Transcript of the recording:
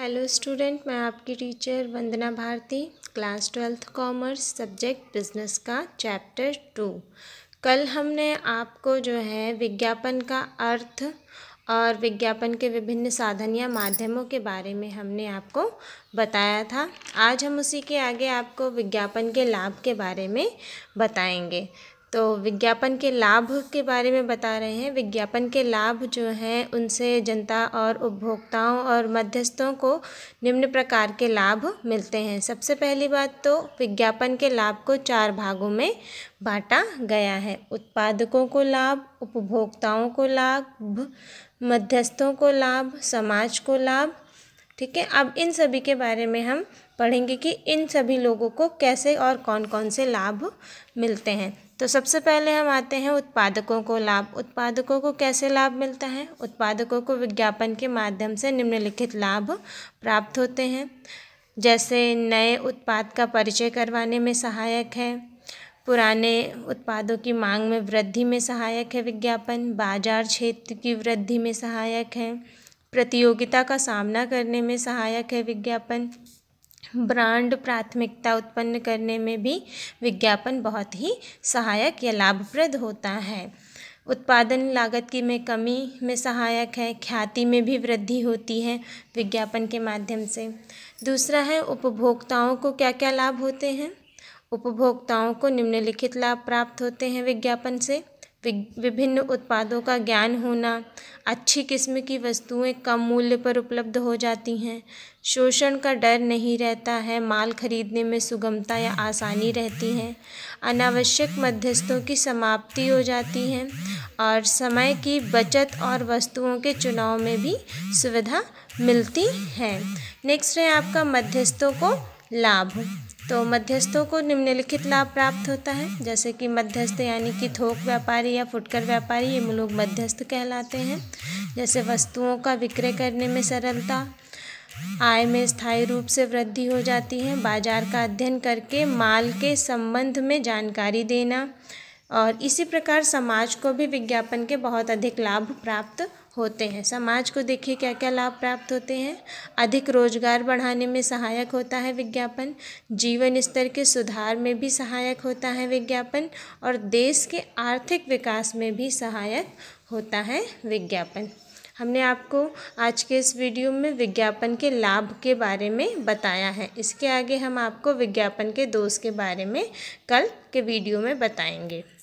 hello student मैं आपकी teacher Vandana Bharti class twelfth commerce subject business का चैप्टर टू कल हमने आपको जो है विज्ञापन का अर्थ और विज्ञापन के विभिन्न साधन या माध्यमों के बारे में हमने आपको बताया था आज हम उसी के आगे आपको विज्ञापन के लाभ के बारे में बताएंगे तो विज्ञापन के लाभ के बारे में बता रहे हैं विज्ञापन के लाभ जो हैं उनसे जनता और उपभोक्ताओं और मध्यस्थों को निम्न प्रकार के लाभ मिलते हैं सबसे पहली बात तो विज्ञापन के लाभ को चार भागों में बांटा गया है उत्पादकों को लाभ उपभोक्ताओं को लाभ मध्यस्थों को लाभ समाज को लाभ ठीक है अब इन सभी के बारे में हम पढ़ेंगे कि इन सभी लोगों को कैसे और कौन कौन से लाभ मिलते हैं तो सबसे पहले हम आते हैं उत्पादकों को लाभ उत्पादकों को कैसे लाभ मिलता है उत्पादकों को विज्ञापन के माध्यम से निम्नलिखित लाभ प्राप्त होते हैं जैसे नए उत्पाद का परिचय करवाने में सहायक है पुराने उत्पादों की मांग में वृद्धि में सहायक है विज्ञापन बाजार क्षेत्र की वृद्धि में सहायक है प्रतियोगिता का सामना करने में सहायक है विज्ञापन ब्रांड प्राथमिकता उत्पन्न करने में भी विज्ञापन बहुत ही सहायक या लाभप्रद होता है उत्पादन लागत की में कमी में सहायक है ख्याति में भी वृद्धि होती है विज्ञापन के माध्यम से दूसरा है उपभोक्ताओं को क्या क्या लाभ होते हैं उपभोक्ताओं को निम्नलिखित लाभ प्राप्त होते हैं विज्ञापन से विभिन्न उत्पादों का ज्ञान होना अच्छी किस्म की वस्तुएँ कम मूल्य पर उपलब्ध हो जाती हैं शोषण का डर नहीं रहता है माल खरीदने में सुगमता या आसानी रहती है अनावश्यक मध्यस्थों की समाप्ति हो जाती है और समय की बचत और वस्तुओं के चुनाव में भी सुविधा मिलती है नेक्स्ट है आपका मध्यस्थों को लाभ तो मध्यस्थों को निम्नलिखित लाभ प्राप्त होता है जैसे कि मध्यस्थ यानी कि थोक व्यापारी या फुटकर व्यापारी ये लोग मध्यस्थ कहलाते हैं जैसे वस्तुओं का विक्रय करने में सरलता आय में स्थायी रूप से वृद्धि हो जाती है बाजार का अध्ययन करके माल के संबंध में जानकारी देना और इसी प्रकार समाज को भी विज्ञापन के बहुत अधिक लाभ प्राप्त होते हैं समाज को देखिए क्या क्या लाभ प्राप्त होते हैं अधिक रोजगार बढ़ाने में सहायक होता है विज्ञापन जीवन स्तर के सुधार में भी सहायक होता है विज्ञापन और देश के आर्थिक विकास में भी सहायक होता है विज्ञापन हमने आपको आज के इस वीडियो में विज्ञापन के लाभ के बारे में बताया है इसके आगे हम आपको विज्ञापन के दोष के बारे में कल के वीडियो में बताएंगे